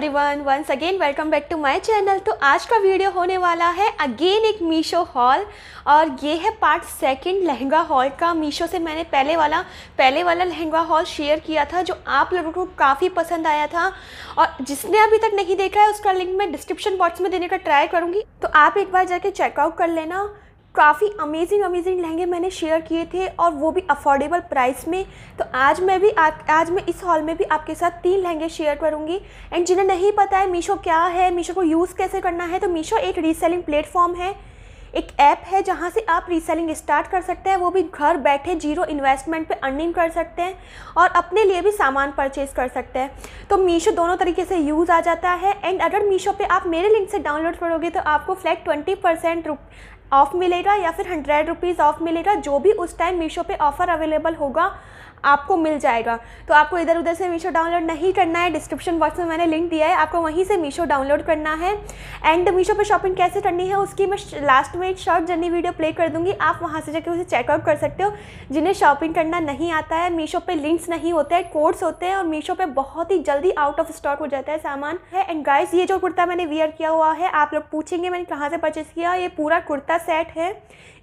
everyone once again welcome back to my channel तो आज का वीडियो होने वाला है अगेन एक मीशो हॉल और ये है पार्ट सेकंड लहंगा हॉल का मीशो से मैंने पहले वाला पहले वाला लहंगा हॉल शेयर किया था जो आप लोगों को काफ़ी पसंद आया था और जिसने अभी तक नहीं देखा है उसका लिंक मैं डिस्क्रिप्शन बॉक्स में देने का ट्राई करूँगी तो आप एक बार जाके चेकआउट कर लेना काफ़ी अमेजिंग अमेजिंग लहंगे मैंने शेयर किए थे और वो भी अफोर्डेबल प्राइस में तो आज मैं भी आप आज मैं इस हॉल में भी आपके साथ तीन लहंगे शेयर करूँगी एंड जिन्हें नहीं पता है मीशो क्या है मीशो को यूज़ कैसे करना है तो मीशो एक रीसेलिंग प्लेटफॉर्म है एक ऐप है जहाँ से आप रीसेलिंग स्टार्ट कर सकते हैं वो भी घर बैठे जीरो इन्वेस्टमेंट पे अर्निंग कर सकते हैं और अपने लिए भी सामान परचेज कर सकते हैं तो मीशो दोनों तरीके से यूज़ आ जाता है एंड अगर मीशो पे आप मेरे लिंक से डाउनलोड करोगे तो आपको फ्लैट ट्वेंटी परसेंट ऑफ़ मिलेगा या फिर हंड्रेड रुपीज़ ऑफ़ मिलेगा जो भी उस टाइम मीशो पे ऑफ़र अवेलेबल होगा आपको मिल जाएगा तो आपको इधर उधर से मीशो डाउनलोड नहीं करना है डिस्क्रिप्शन बॉक्स में मैंने लिंक दिया है आपको वहीं से मीशो डाउनलोड करना है एंड मीशो पर शॉपिंग कैसे करनी है उसकी मैं लास्ट में एक शॉर्ट जर्नी वीडियो प्ले कर दूँगी आप वहाँ से जाकर उसे चेकआउट कर सकते हो जिन्हें शॉपिंग करना नहीं आता है मीशो पर लिंक्स नहीं होते हैं कोड्स होते हैं और मीशो पर बहुत ही जल्दी आउट ऑफ स्टॉक हो जाता है सामान है एंड गाइज़ ये जो कुर्ता मैंने वियर किया हुआ है आप लोग पूछेंगे मैंने कहाँ से परचेस किया ये पूरा कुर्ता सेट है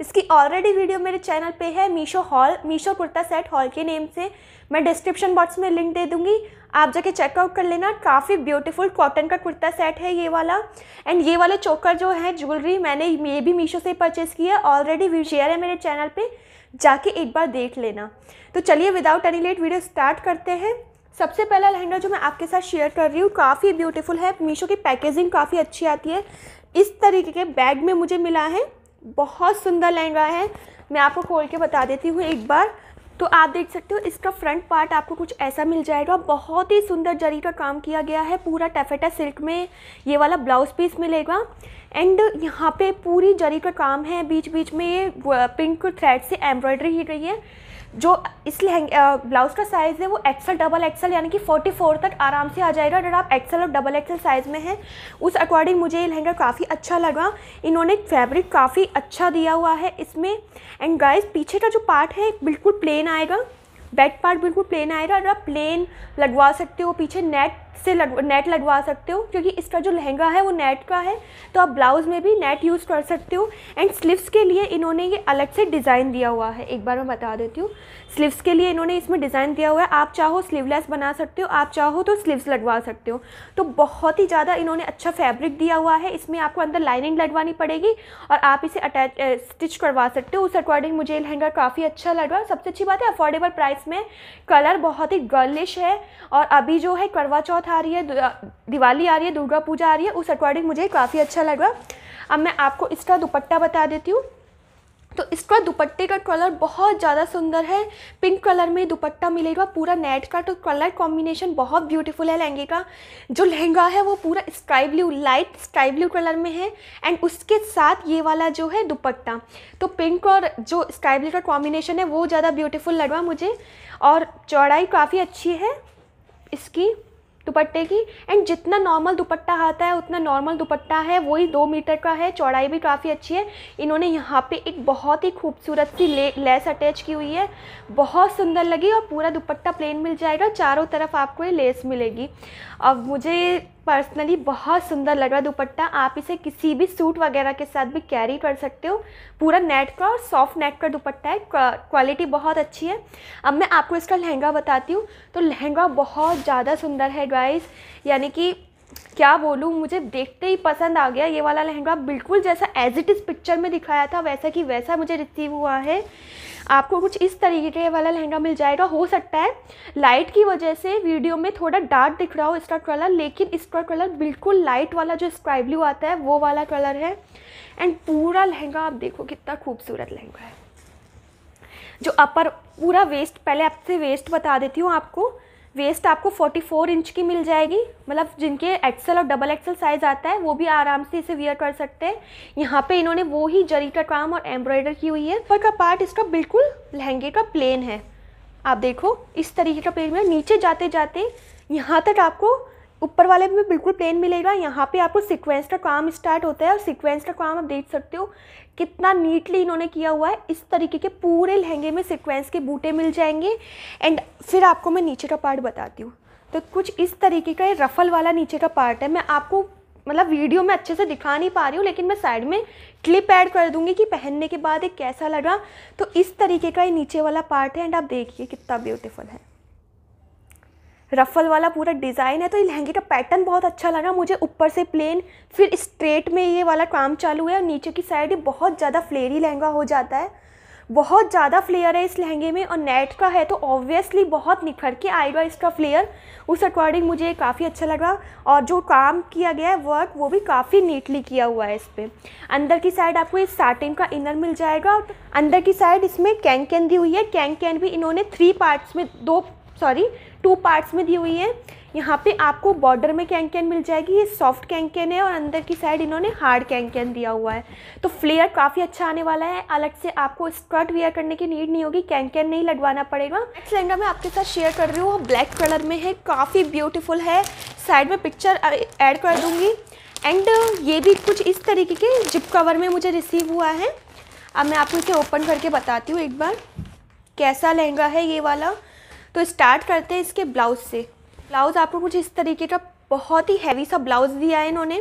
इसकी ऑलरेडी वीडियो मेरे चैनल पे है Meesho haul Meesho kurta set haul के नेम लिंक से मैं डिस्क्रिप्शन बॉक्स में लिंक दे दूंगी आप जाके चेकआउट कर लेना काफ़ी ब्यूटीफुल कॉटन का कुर्ता सेट है ये वाला एंड ये वाला चोकर जो है ज्वेलरी मैंने ये भी मीशो से परचेज़ किया ऑलरेडी शेयर है मेरे चैनल पर जाके एक बार देख लेना तो चलिए without any late video start करते हैं सबसे पहला लहंगा जो मैं आपके साथ शेयर कर रही हूँ काफ़ी ब्यूटीफुल है मीशो की पैकेजिंग काफ़ी अच्छी आती है इस तरीके के बैग में मुझे मिला है बहुत सुंदर लहंगा है मैं आपको खोल के बता देती हूँ एक बार तो आप देख सकते हो इसका फ्रंट पार्ट आपको कुछ ऐसा मिल जाएगा बहुत ही सुंदर जरी का काम किया गया है पूरा टैफेटा सिल्क में ये वाला ब्लाउज पीस मिलेगा एंड यहाँ पे पूरी जरी का काम है बीच बीच में ये पिंक थ्रेड से एम्ब्रॉयडरी ही गई है जो इस लहंगे ब्लाउज़ का साइज़ है वो एक्सल डबल एक्सल यानी कि 44 तक आराम से आ जाएगा अगर आप एक्सल और डबल एक्सल साइज़ में हैं उस अकॉर्डिंग मुझे ये लहंगा काफ़ी अच्छा लगा इन्होंने फैब्रिक काफ़ी अच्छा दिया हुआ है इसमें एंड गाइस पीछे का जो पार्ट है बिल्कुल प्लेन आएगा बैक पार्ट बिल्कुल प्लेन आएगा अगर आप प्लेन लगवा सकते हो पीछे नेट से लग, नेट लगवा सकते हो क्योंकि इसका जो लहंगा है वो नेट का है तो आप ब्लाउज़ में भी नेट यूज़ कर सकते हो एंड स्लीव्स के लिए इन्होंने ये अलग से डिज़ाइन दिया हुआ है एक बार मैं बता देती हूँ स्लीव्स के लिए इन्होंने इसमें डिज़ाइन दिया हुआ है आप चाहो स्लीवलेस बना सकते हो आप चाहो तो स्लीव्स लगवा सकते हो तो बहुत ही ज़्यादा इन्होंने अच्छा फैब्रिक दिया हुआ है इसमें आपको अंदर लाइनिंग लगवानी पड़ेगी और आप इसे अटैच स्टिच करवा सकते हो उस अकॉर्डिंग मुझे लहंगा काफ़ी अच्छा लगा सबसे अच्छी बात है अफोर्डेबल प्राइस में कलर बहुत ही गर्लिश है और अभी जो है करवा चौथ छठ आ रही है दिवाली आ रही है दुर्गा पूजा आ रही है उस अकॉर्डिंग मुझे काफ़ी अच्छा लगा अब मैं आपको इसका दुपट्टा बता देती हूँ तो इसका दुपट्टे का कलर बहुत ज़्यादा सुंदर है पिंक कलर में दुपट्टा मिलेगा पूरा नेट का तो कलर कॉम्बिनेशन बहुत ब्यूटीफुल है लहंगे का जो लहंगा है वो पूरा sky blue light sky blue colour में है एंड उसके साथ ये वाला जो है दुपट्टा तो पिंक और जो स्काई ब्लू का कॉम्बिनेशन है वो ज़्यादा ब्यूटीफुल लगवा मुझे और चौड़ाई काफ़ी अच्छी है इसकी दुपट्टे की एंड जितना नॉर्मल दुपट्टा आता है उतना नॉर्मल दुपट्टा है वही दो मीटर का है चौड़ाई भी काफ़ी अच्छी है इन्होंने यहाँ पे एक बहुत ही खूबसूरत सी ले, लेस अटैच की हुई है बहुत सुंदर लगी और पूरा दुपट्टा प्लेन मिल जाएगा चारों तरफ आपको ये लेस मिलेगी अब मुझे पर्सनली बहुत सुंदर लग रहा है दुपट्टा आप इसे किसी भी सूट वगैरह के साथ भी कैरी कर सकते हो पूरा नेट का और सॉफ्ट नेट का दुपट्टा है क्वालिटी बहुत अच्छी है अब मैं आपको इसका लहंगा बताती हूँ तो लहंगा बहुत ज़्यादा सुंदर है गाइस यानी कि क्या बोलूँ मुझे देखते ही पसंद आ गया ये वाला लहंगा बिल्कुल जैसा एज इट इज़ पिक्चर में दिखाया था वैसा कि वैसा मुझे रिसीव हुआ है आपको कुछ इस तरीके का ये वाला लहंगा मिल जाएगा हो सकता है लाइट की वजह से वीडियो में थोड़ा डार्क दिख रहा हो इसका कलर लेकिन इसका कलर बिल्कुल लाइट वाला जो स्काई ब्लू आता है वो वाला कलर है एंड पूरा लहंगा आप देखो कितना खूबसूरत लहंगा है जो अपर पूरा वेस्ट पहले आपसे वेस्ट बता देती हूँ आपको वेस्ट आपको 44 इंच की मिल जाएगी मतलब जिनके एक्सेल और डबल एक्सेल साइज़ आता है वो भी आराम से इसे वियर कर सकते हैं यहाँ पे इन्होंने वो ही जरी का काम और एम्ब्रॉयडर की हुई है पर का पार्ट इसका बिल्कुल लहंगे का प्लेन है आप देखो इस तरीके का प्लेन में नीचे जाते जाते यहाँ तक आपको ऊपर वाले में बिल्कुल प्लेन मिलेगा यहाँ पे आपको सिक्वेंस का काम स्टार्ट होता है और सिक्वेंस का काम आप देख सकते हो कितना नीटली इन्होंने किया हुआ है इस तरीके के पूरे लहंगे में सिक्वेंस के बूटे मिल जाएंगे एंड फिर आपको मैं नीचे का पार्ट बताती हूँ तो कुछ इस तरीके का ये रफल वाला नीचे का पार्ट है मैं आपको मतलब वीडियो में अच्छे से दिखा नहीं पा रही हूँ लेकिन मैं साइड में क्लिप ऐड कर दूँगी कि पहनने के बाद एक कैसा लगा तो इस तरीके का ये नीचे वाला पार्ट है एंड आप देखिए कितना ब्यूटीफुल है रफल वाला पूरा डिज़ाइन है तो ये लहंगे का पैटर्न बहुत अच्छा लगा मुझे ऊपर से प्लेन फिर स्ट्रेट में ये वाला काम चालू है और नीचे की साइड ही बहुत ज़्यादा फ्लेरी लहंगा हो जाता है बहुत ज़्यादा फ्लेयर है इस लहंगे में और नेट का है तो ऑब्वियसली बहुत निखर के आएगा इसका फ्लेयर उस अकॉर्डिंग मुझे काफ़ी अच्छा लगा और जो काम किया गया है वर्क वो भी काफ़ी नीटली किया हुआ है इस पर अंदर की साइड आपको इस साटिन का इनर मिल जाएगा और अंदर की साइड इसमें कैंग कैन दी हुई है कैंग कैन भी इन्होंने थ्री पार्ट्स में दो सॉरी टू पार्ट्स में दी हुई है यहाँ पे आपको बॉर्डर में कैंकन मिल जाएगी ये सॉफ्ट कैंकन है और अंदर की साइड इन्होंने हार्ड कैंकैन दिया हुआ है तो फ्लेयर काफ़ी अच्छा आने वाला है अलग से आपको स्कर्ट वेयर करने की नीड नहीं होगी कैंकैन नहीं लगवाना पड़ेगा नेक्स्ट लहंगा मैं आपके साथ शेयर कर रही हूँ वो ब्लैक कलर में है काफ़ी ब्यूटीफुल है साइड में पिक्चर एड कर दूँगी एंड ये भी कुछ इस तरीके के जिप कवर में मुझे रिसीव हुआ है अब मैं आपको इसे ओपन करके बताती हूँ एक बार कैसा लहंगा है ये वाला तो स्टार्ट करते हैं इसके ब्लाउज से ब्लाउज़ आपको कुछ इस तरीके का बहुत ही हैवी सा ब्लाउज़ दिया है इन्होंने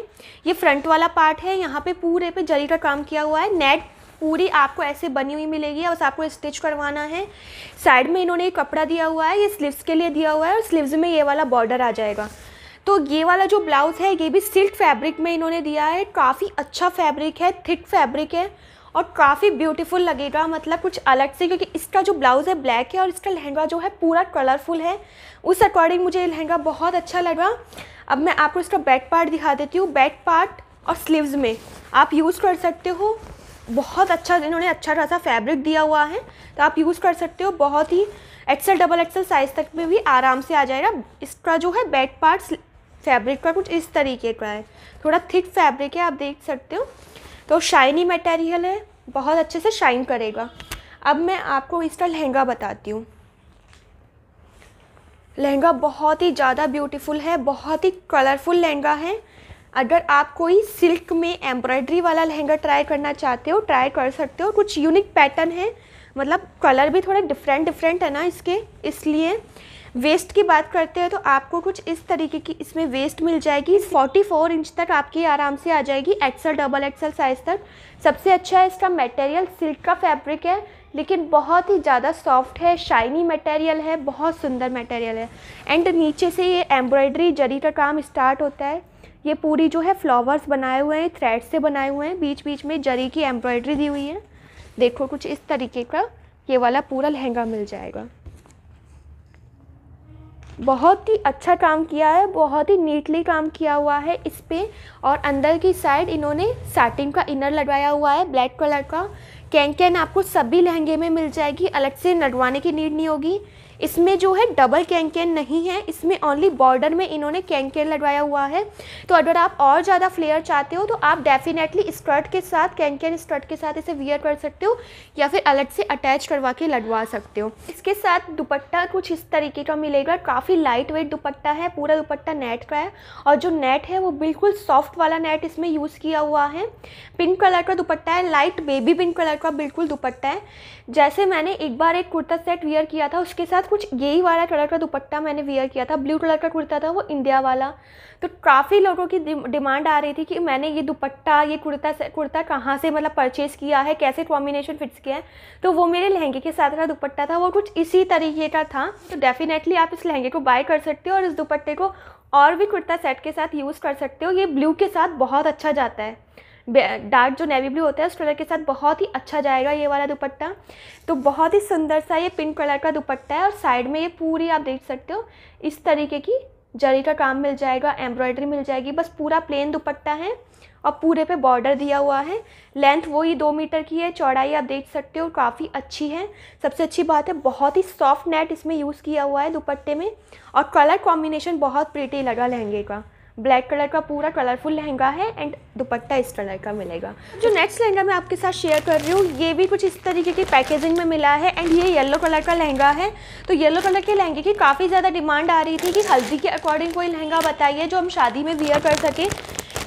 ये फ्रंट वाला पार्ट है यहाँ पे पूरे पे जरी का काम किया हुआ है नेट पूरी आपको ऐसे बनी हुई मिलेगी और आपको स्टिच करवाना है साइड में इन्होंने कपड़ा दिया हुआ है ये स्लीव्स के लिए दिया हुआ है और स्लीव्स में ये वाला बॉर्डर आ जाएगा तो ये वाला जो ब्लाउज़ है ये भी सिल्क फैब्रिक में इन्होंने दिया है काफ़ी अच्छा फैब्रिक है थिक फैब्रिक है और काफ़ी ब्यूटीफुल लगेगा मतलब कुछ अलग से क्योंकि इसका जो ब्लाउज़ है ब्लैक है और इसका लहंगा जो है पूरा कलरफुल है उस अकॉर्डिंग मुझे ये लहंगा बहुत अच्छा लगा अब मैं आपको इसका बैक पार्ट दिखा देती हूँ बैक पार्ट और स्लीव्स में आप यूज़ कर सकते हो बहुत अच्छा इन्होंने अच्छा खासा फैब्रिक दिया हुआ है तो आप यूज़ कर सकते हो बहुत ही एक्सल डबल एक्सल साइज़ तक में भी आराम से आ जाएगा इसका जो है बैक पार्ट फैब्रिक का कुछ इस तरीके का है थोड़ा थिक फैब्रिक है आप देख सकते हो तो शाइनी मटेरियल है बहुत अच्छे से शाइन करेगा अब मैं आपको इसका लहंगा बताती हूँ लहंगा बहुत ही ज़्यादा ब्यूटीफुल है बहुत ही कलरफुल लहंगा है अगर आप कोई सिल्क में एम्ब्रॉयडरी वाला लहंगा ट्राई करना चाहते हो ट्राई कर सकते हो कुछ यूनिक पैटर्न है मतलब कलर भी थोड़े डिफरेंट डिफरेंट है ना इसके इसलिए वेस्ट की बात करते हैं तो आपको कुछ इस तरीके की इसमें वेस्ट मिल जाएगी 44 इंच तक आपकी आराम से आ जाएगी एक्सल डबल एक्सल साइज़ तक सबसे अच्छा है इसका मटेरियल सिल्क का फैब्रिक है लेकिन बहुत ही ज़्यादा सॉफ्ट है शाइनी मटेरियल है बहुत सुंदर मटेरियल है एंड नीचे से ये एम्ब्रॉयडरी जरी का काम स्टार्ट होता है ये पूरी जो है फ्लावर्स बनाए हुए हैं थ्रेड से बनाए हुए हैं बीच बीच में जरी की एम्ब्रॉयडरी दी हुई है देखो कुछ इस तरीके का ये वाला पूरा लहंगा मिल जाएगा बहुत ही अच्छा काम किया है बहुत ही नीटली काम किया हुआ है इस पर और अंदर की साइड इन्होंने साटिन का इनर लगवाया हुआ है ब्लैक कलर का कैन कैन आपको सभी लहंगे में मिल जाएगी अलग से लगवाने की नीड नहीं होगी इसमें जो है डबल कैंकेन नहीं है इसमें ओनली बॉर्डर में इन्होंने कैंकेन लगवाया हुआ है तो अगर आप और ज़्यादा फ्लेयर चाहते हो तो आप डेफिनेटली स्कर्ट के साथ कैंकेन स्कर्ट के साथ इसे वियर कर सकते हो या फिर अलग से अटैच करवा के लगवा सकते हो इसके साथ दुपट्टा कुछ इस तरीके का मिलेगा काफ़ी लाइट वेट दुपट्टा है पूरा दुपट्टा नेट का है और जो नेट है वो बिल्कुल सॉफ्ट वाला नेट इसमें यूज़ किया हुआ है पिंक कलर का दुपट्टा है लाइट बेबी पिंक कलर का बिल्कुल दुपट्टा है जैसे मैंने एक बार एक कुर्ता सेट वियर किया था उसके साथ साथ कुछ यही वाला कलर का दुपट्टा मैंने वेयर किया था ब्लू कलर का कुर्ता था वो इंडिया वाला तो काफ़ी लोगों की डिमांड आ रही थी कि मैंने ये दुपट्टा ये कुर्ता कुर्ता कहाँ से मतलब परचेज़ किया है कैसे कॉम्बिनेशन फिट्स किया है तो वो मेरे लहंगे के साथ का दुपट्टा था वो कुछ इसी तरीके का था तो डेफिनेटली आप इस लहंगे को बाय कर सकते हो और इस दुपट्टे को और भी कुर्ता सेट के साथ यूज़ कर सकते हो ये ब्लू के साथ बहुत अच्छा जाता है डार्क जो नेवी ब्लू होता है उस कलर के साथ बहुत ही अच्छा जाएगा ये वाला दुपट्टा तो बहुत ही सुंदर सा ये पिंक कलर का दुपट्टा है और साइड में ये पूरी आप देख सकते हो इस तरीके की जरी का काम मिल जाएगा एम्ब्रॉयडरी मिल जाएगी बस पूरा प्लेन दुपट्टा है और पूरे पे बॉर्डर दिया हुआ है लेंथ वही दो मीटर की है चौड़ाई आप देख सकते हो काफ़ी अच्छी है सबसे अच्छी बात है बहुत ही सॉफ्ट नेट इसमें यूज़ किया हुआ है दुपट्टे में और कलर कॉम्बिनेशन बहुत प्रीटी लगा लहंगे का ब्लैक कलर का पूरा कलरफुल लहंगा है एंड दुपट्टा इस कलर का मिलेगा जो नेक्स्ट लहंगा मैं आपके साथ शेयर कर रही हूँ ये भी कुछ इस तरीके की पैकेजिंग में मिला है एंड ये येलो कलर का लहंगा है तो येलो कलर के लहंगे की काफ़ी ज़्यादा डिमांड आ रही थी कि हल्दी के अकॉर्डिंग कोई लहंगा बताइए जो हम शादी में वियर कर सकें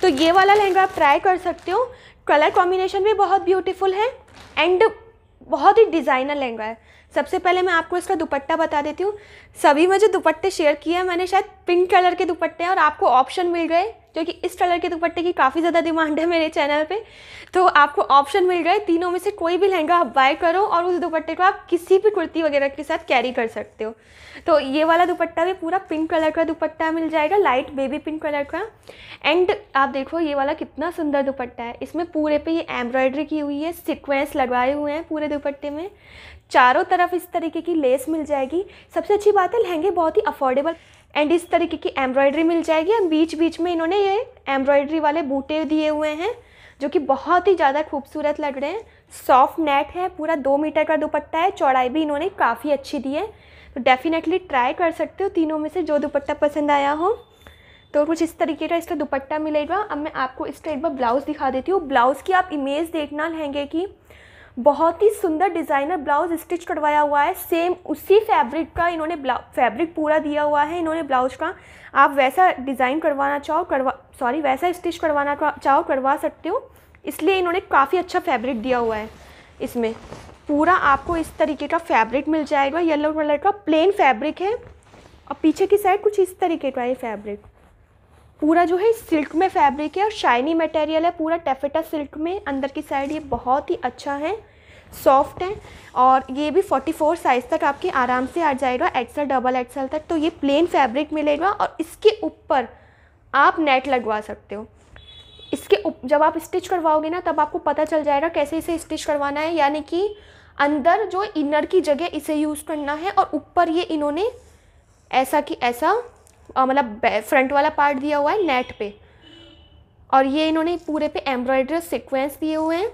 तो ये वाला लहंगा आप ट्राई कर सकते हो कलर कॉम्बिनेशन भी बहुत ब्यूटीफुल है एंड बहुत ही डिज़ाइनर लहंगा है सबसे पहले मैं आपको इसका दुपट्टा बता देती हूँ सभी में जो दुपट्टे शेयर किए हैं मैंने शायद पिंक कलर के दुपट्टे हैं और आपको ऑप्शन मिल गए क्योंकि इस कलर के दुपट्टे की काफ़ी ज़्यादा डिमांड है मेरे चैनल पे तो आपको ऑप्शन मिल गए तीनों में से कोई भी लहंगा आप बाय करो और उस दुपट्टे को आप किसी भी कुर्ती वगैरह के साथ कैरी कर सकते हो तो ये वाला दुपट्टा भी पूरा पिंक कलर का दुपट्टा मिल जाएगा लाइट बेबी पिंक कलर का एंड आप देखो ये वाला कितना सुंदर दुपट्टा है इसमें पूरे पे ये एम्ब्रॉयडरी की हुई है सिक्वेंस लगाए हुए हैं पूरे दुपट्टे में चारों तरफ इस तरीके की लेस मिल जाएगी सबसे अच्छी बात है लहंगे बहुत ही अफोर्डेबल एंड इस तरीके की एम्ब्रॉयडरी मिल जाएगी बीच बीच में इन्होंने ये एम्ब्रॉयडरी वाले बूटे दिए हुए हैं जो कि बहुत ही ज़्यादा खूबसूरत लग रहे हैं सॉफ्ट नेट है पूरा दो मीटर का दुपट्टा है चौड़ाई भी इन्होंने काफ़ी अच्छी दी है तो डेफिनेटली ट्राई कर सकते हो तीनों में से जो दुपट्टा पसंद आया हो तो कुछ इस तरीके का इसका दुपट्टा मिलेगा अब मैं आपको इसका एक बार ब्लाउज़ दिखा देती हूँ ब्लाउज़ की आप इमेज देखना लहेंगे की बहुत ही सुंदर डिज़ाइनर ब्लाउज़ स्टिच करवाया हुआ है सेम उसी फैब्रिक का इन्होंने फैब्रिक पूरा दिया हुआ है इन्होंने ब्लाउज का आप वैसा डिज़ाइन करवाना चाहो करवा सॉरी वैसा स्टिच करवाना चाहो करवा सकते हो इसलिए इन्होंने काफ़ी अच्छा फैब्रिक दिया हुआ है इसमें पूरा आपको इस तरीके का फैब्रिक मिल जाएगा येलो कलर का प्लेन फैब्रिक है और पीछे की साइड कुछ इस तरीके का ये फैब्रिक पूरा जो है सिल्क में फैब्रिक है और शाइनी मटेरियल है पूरा टेफेटा सिल्क में अंदर की साइड ये बहुत ही अच्छा है सॉफ्ट है और ये भी 44 साइज़ तक आपके आराम से आ जाएगा एक्सल डबल एक्सल तक तो ये प्लेन फैब्रिक मिलेगा और इसके ऊपर आप नेट लगवा सकते हो इसके उप जब आप स्टिच करवाओगे ना तब आपको पता चल जाएगा कैसे इसे स्टिच करवाना है यानी कि अंदर जो इनर की जगह इसे यूज़ करना है और ऊपर ये इन्होंने ऐसा कि ऐसा मतलब फ्रंट वाला पार्ट दिया हुआ है नेट पे और ये इन्होंने पूरे पे एम्ब्रॉयडरी सिक्वेंस दिए हुए हैं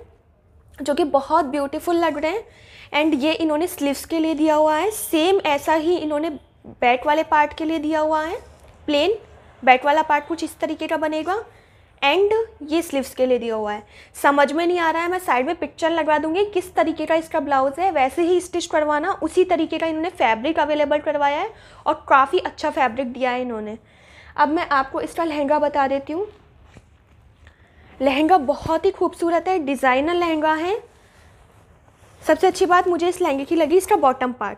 जो कि बहुत ब्यूटीफुल लग रहे हैं एंड ये इन्होंने स्लीव्स के लिए दिया हुआ है सेम ऐसा ही इन्होंने बैक वाले पार्ट के लिए दिया हुआ है प्लेन बैक वाला पार्ट कुछ इस तरीके का बनेगा एंड ये स्लीव्स के लिए दिया हुआ है समझ में नहीं आ रहा है मैं साइड में पिक्चर लगवा दूंगी किस तरीके का इसका ब्लाउज़ है वैसे ही स्टिच करवाना उसी तरीके का इन्होंने फैब्रिक अवेलेबल करवाया है और काफ़ी अच्छा फैब्रिक दिया है इन्होंने अब मैं आपको इसका लहंगा बता देती हूँ लहंगा बहुत ही खूबसूरत है डिज़ाइनर लहंगा है सबसे अच्छी बात मुझे इस लहंगे की लगी इसका बॉटम पार्ट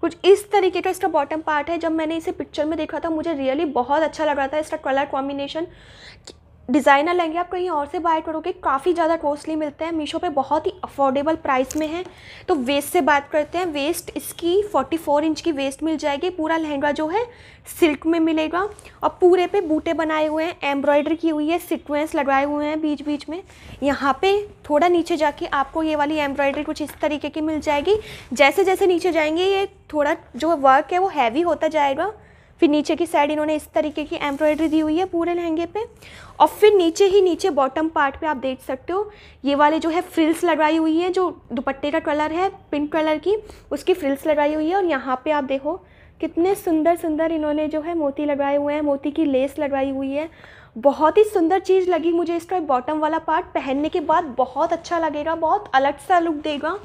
कुछ इस तरीके का इसका बॉटम पार्ट है जब मैंने इसे पिक्चर में देखा था मुझे रियली बहुत अच्छा लग रहा था इसका कलर कॉम्बिनेशन डिज़ाइनर लेंगे आप कहीं और से बाय करोगे काफ़ी ज़्यादा कॉस्टली मिलते हैं मीशो पे बहुत ही अफोर्डेबल प्राइस में है तो वेस्ट से बात करते हैं वेस्ट इसकी 44 इंच की वेस्ट मिल जाएगी पूरा लहंगा जो है सिल्क में मिलेगा और पूरे पे बूटे बनाए हुए हैं एम्ब्रॉयडरी की हुई है सिक्वेंस लगाए हुए हैं बीच बीच में यहाँ पर थोड़ा नीचे जाके आपको ये वाली एम्ब्रॉयडरी कुछ इस तरीके की मिल जाएगी जैसे जैसे नीचे जाएंगे ये थोड़ा जो वर्क है वो हैवी होता जाएगा फिर नीचे की साइड इन्होंने इस तरीके की एम्ब्रॉयडरी दी हुई है पूरे लहंगे पे और फिर नीचे ही नीचे बॉटम पार्ट पे आप देख सकते हो ये वाले जो है फ्रिल्स लगाई हुई है जो दुपट्टे का कलर है पिंक कलर की उसकी फ्रिल्स लगाई हुई है और यहाँ पे आप देखो कितने सुंदर सुंदर इन्होंने जो है मोती लगाए हुए हैं मोती की लेस लगाई हुई है बहुत ही सुंदर चीज़ लगी मुझे इसका बॉटम वाला पार्ट पहनने के बाद बहुत अच्छा लगेगा बहुत अलग सा लुक देगा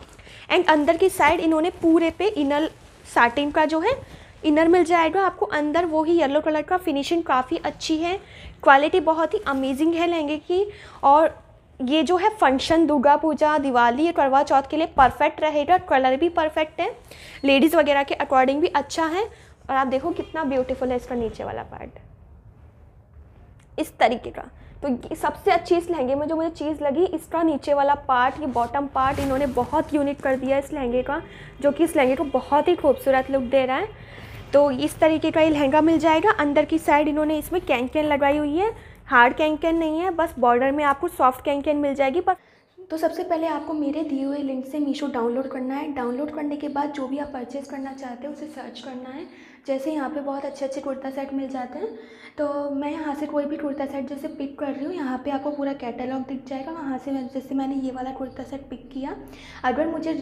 एंड अंदर की साइड इन्होंने पूरे पे इनर साटिन का जो है इनर मिल जाएगा आपको अंदर वो ही येलो कलर का फिनिशिंग काफ़ी अच्छी है क्वालिटी बहुत ही अमेजिंग है लहंगे की और ये जो है फंक्शन दुर्गा पूजा दिवाली या करवा चौथ के लिए परफेक्ट रहेगा कलर भी परफेक्ट है लेडीज़ वगैरह के अकॉर्डिंग भी अच्छा है और आप देखो कितना ब्यूटीफुल है इसका नीचे वाला पार्ट इस तरीके का तो सबसे अच्छी इस लहंगे में जो मुझे चीज़ लगी इसका नीचे वाला पार्ट ये बॉटम पार्ट इन्होंने बहुत यूनिक कर दिया इस लहंगे का जो कि इस लहंगे को बहुत ही खूबसूरत लुक दे रहा है तो इस तरीके का ये लहंगा मिल जाएगा अंदर की साइड इन्होंने इसमें कैंकन लगाई हुई है हार्ड कैंकन नहीं है बस बॉर्डर में आपको सॉफ्ट कैंकन मिल जाएगी पर तो सबसे पहले आपको मेरे दिए हुए लिंक से मीशो डाउनलोड करना है डाउनलोड करने के बाद जो भी आप परचेज़ करना चाहते हो उसे सर्च करना है जैसे यहाँ पे बहुत अच्छे अच्छे कुर्ता सेट मिल जाते हैं तो मैं यहाँ से कोई भी कुर्ता सेट जैसे पिक कर रही हूँ यहाँ पे आपको पूरा कैटलॉग दिख जाएगा वहाँ से जैसे मैंने ये वाला कुर्ता सेट पिक किया अगर मुझे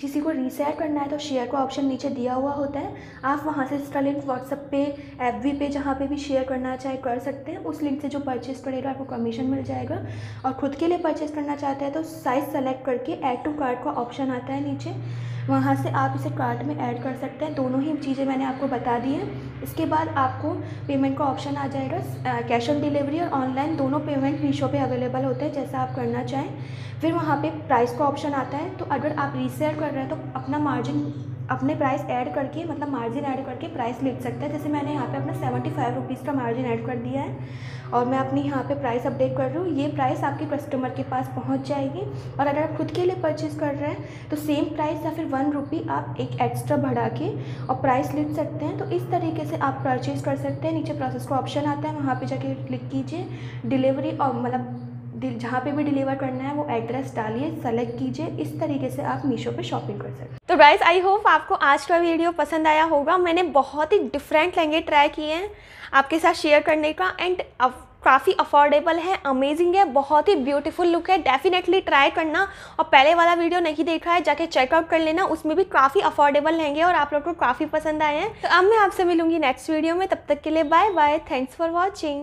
किसी को रीसेट करना है तो शेयर का ऑप्शन नीचे दिया हुआ होता है आप वहाँ से इसका लिंक व्हाट्सअप पे एफ पे जहाँ पे भी शेयर करना चाहे कर सकते हैं उस लिंक से जो परचेज़ करेगा आपको कमीशन मिल जाएगा और ख़ुद के लिए परचेज़ करना चाहते हैं तो साइज़ सेलेक्ट करके एड टू कार्ड का ऑप्शन आता है नीचे वहाँ से आप इसे कार्ट में ऐड कर सकते हैं दोनों ही चीज़ें मैंने आपको बता दी हैं इसके बाद आपको पेमेंट का ऑप्शन आ जाएगा कैश ऑन डिलीवरी और ऑनलाइन दोनों पेमेंट मीशो पे अवेलेबल होते हैं जैसा आप करना चाहें फिर वहाँ पे प्राइस का ऑप्शन आता है तो अगर आप रीसेल कर रहे हैं तो अपना मार्जिन अपने प्राइस ऐड करके मतलब मार्जिन ऐड करके प्राइस लिख सकते हैं जैसे मैंने यहाँ पे अपना सेवेंटी फाइव रुपीज़ का मार्जिन ऐड कर दिया है और मैं अपनी यहाँ पे प्राइस अपडेट कर रही हूँ ये प्राइस आपके कस्टमर के पास पहुँच जाएगी और अगर आप खुद के लिए परचेज़ कर रहे हैं तो सेम प्राइस या फिर वन रुपी आप एक एक्स्ट्रा बढ़ा के और प्राइस लिख सकते हैं तो इस तरीके से आप परचेज़ कर सकते हैं नीचे प्रोसेस का ऑप्शन आता है वहाँ पर जाके क्लिक कीजिए डिलीवरी और मतलब जहाँ पे भी डिलीवर करना है वो एड्रेस डालिए सेलेक्ट कीजिए इस तरीके से आप मीशो पे शॉपिंग कर सकते तो गाइस आई होप आपको आज का वीडियो पसंद आया होगा मैंने बहुत ही डिफरेंट लहंगे ट्राई किए हैं आपके साथ शेयर करने का एंड काफ़ी अफोर्डेबल है अमेजिंग है बहुत ही ब्यूटीफुल लुक है डेफिनेटली ट्राई करना और पहले वाला वीडियो नहीं देखा है जाके चेकआउट कर लेना उसमें भी काफ़ी अफोर्डेबल लहंगे और आप लोग को काफ़ी पसंद आए हैं तो अब मैं आपसे मिलूंगी नेक्स्ट वीडियो में तब तक के लिए bye bye thanks for watching